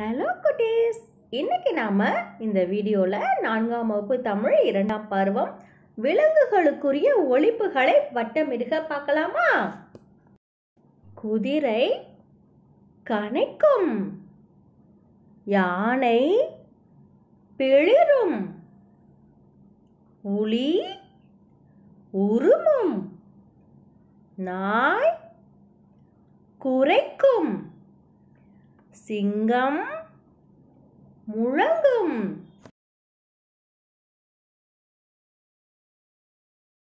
hello குட்டீஸ் இன்னைக்கு நாம் இந்த வீடியோவில் நான்காம் வகுப்பு தமிழ் இரண்டாம் பருவம் விலங்குகளுக்குரிய ஒழிப்புகளை வட்டமிடுக பார்க்கலாமா குதிரை கணைக்கும் யானை பிளிரும் உளி உருமும் நாய் குறைக்கும் சிங்கம் முழங்கும்